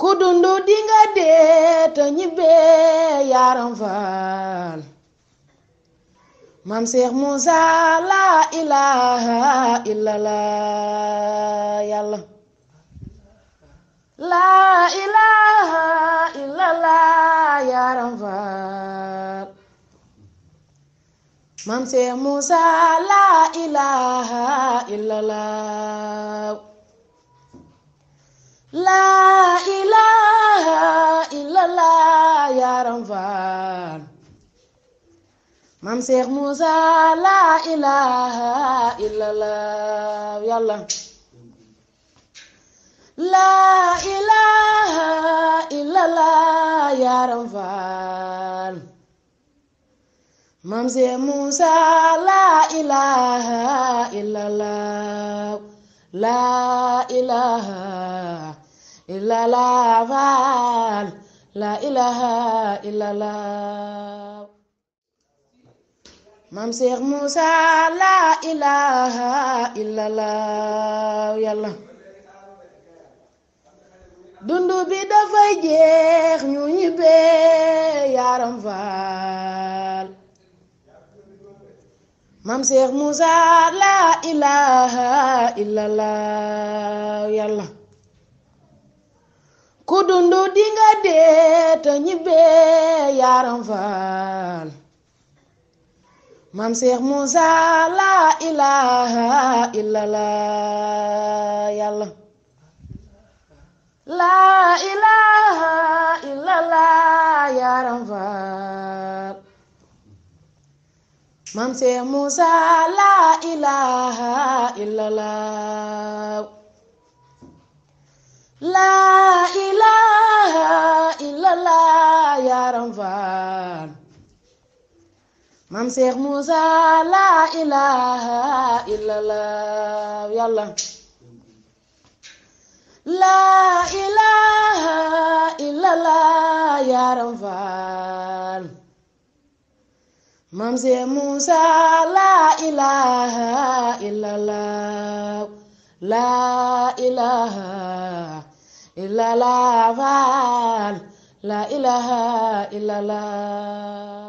ku dundu dinga dee te ñibbee yaaram faal maam Cheikh Moussa la ilaha illallah yàlla la maam Cheikh Moussa laa ilaha illallah yàlla laa ilaha illallah yaaram faal maam Cheikh Moussa laa ilaha illallah laa ilaha illallah faal laa ilaha illallah maam Cheikh Moussa laa ilaha illallah yàlla dundu bi dafay jeex ñu ñibbee yaaram faal yàlla ku dundu dinga dee te ñibbee yaaram faal maam Cheikh Moussa laa ilaha illallah yàlla laa ilaha illallah yaram faal maam Cheikh Moussa laa ilaha illallah laa ilaha maam Cheikh Moussa laa ilaha illallah yàlla laa ilaha illallah yaaram faal maam Cheikh Moussa laa ilaha illallah laa ilaha